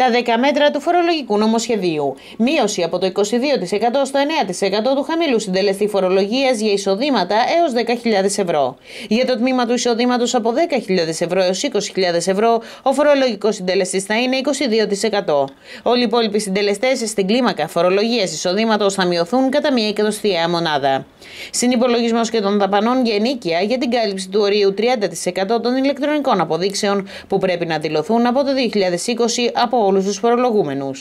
τα 10 μέτρα του φορολογικού νομοσχεδίου. Μείωση από το 22% στο 9% του χαμηλού συντελεστή φορολογίας για εισοδήματα έως 10.000 ευρώ. Για το τμήμα του εισοδήματος από 10.000 ευρώ έως 20.000 ευρώ, ο φορολογικός συντελεστής θα είναι 22%. Όλοι οι υπόλοιποι συντελεστές στην κλίμακα φορολογίας εισοδήματος θα μειωθούν κατά μία εκατοστιαία μονάδα. Συνυπολογισμός και των δαπανών για ενίκεια για την κάλυψη του ορίου 30% των ηλεκτρονικών αποδείξεων που πρέπει να δηλωθούν από το 2020 από όλους τους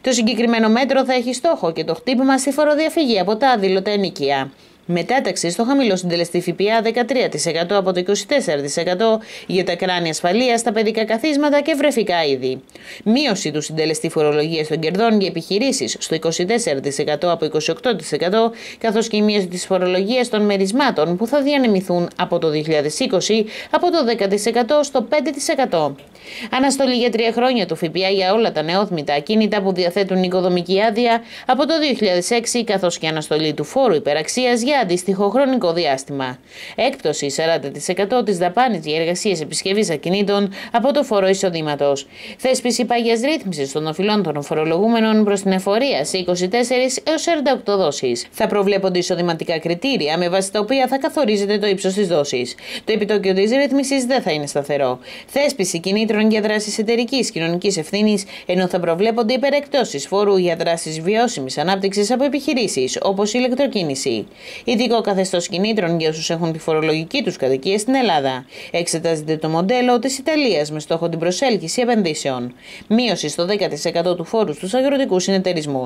Το συγκεκριμένο μέτρο θα έχει στόχο και το χτύπημα στη φοροδιαφυγή από τα αδήλωτα ενοικία. Μετάταξη στο χαμηλό συντελεστή ΦΠΑ 13% από το 24% για τα κράνη ασφαλείας, τα παιδικά καθίσματα και βρεφικά είδη. Μείωση του συντελεστή φορολογίας των κερδών για επιχειρήσεις στο 24% από 28%, καθώς και η μείωση της φορολογίας των μερισμάτων που θα διανεμηθούν από το 2020 από το 10% στο 5%. Αναστολή για τρία χρόνια του ΦΠΑ για όλα τα νεόθμητα ακίνητα που διαθέτουν οικοδομική άδεια από το 2006, καθώς και αναστολή του φόρου υπεραξίας για για αντίστοιχο χρονικό διάστημα. Έκπτωση 40% της δαπάνης για εργασίες επισκευής ακινήτων από το φόρο εισοδήματος. Θέσπιση παγιά ρύθμισης των οφειλών των φορολογούμενων προς την εφορία σε 24 έω 48 δόσεις. Θα προβλέπονται εισοδηματικά κριτήρια με βάση τα οποία θα καθορίζεται το ύψος της δόσης. Το επιτόκιο της ρύθμισης δεν θα είναι σταθερό. Θέσπιση κινήτρων για δράσεις εταιρικής κοινωνικής ευθύνης, ενώ θα προβλέπονται υπερεκτώσει φόρου για δράσεις βιώσιμης ανάπτυξης από επιχειρήσεις, όπως η ηλεκτροκίνηση. Ειδικό καθεστώς κινήτρων για όσους έχουν τη φορολογική τους κατοικία στην Ελλάδα. Εξετάζεται το μοντέλο της Ιταλίας με στόχο την προσέλκυση επενδύσεων. Μείωση στο 10% του φόρου στους αγροτικούς συνεταιρισμούς.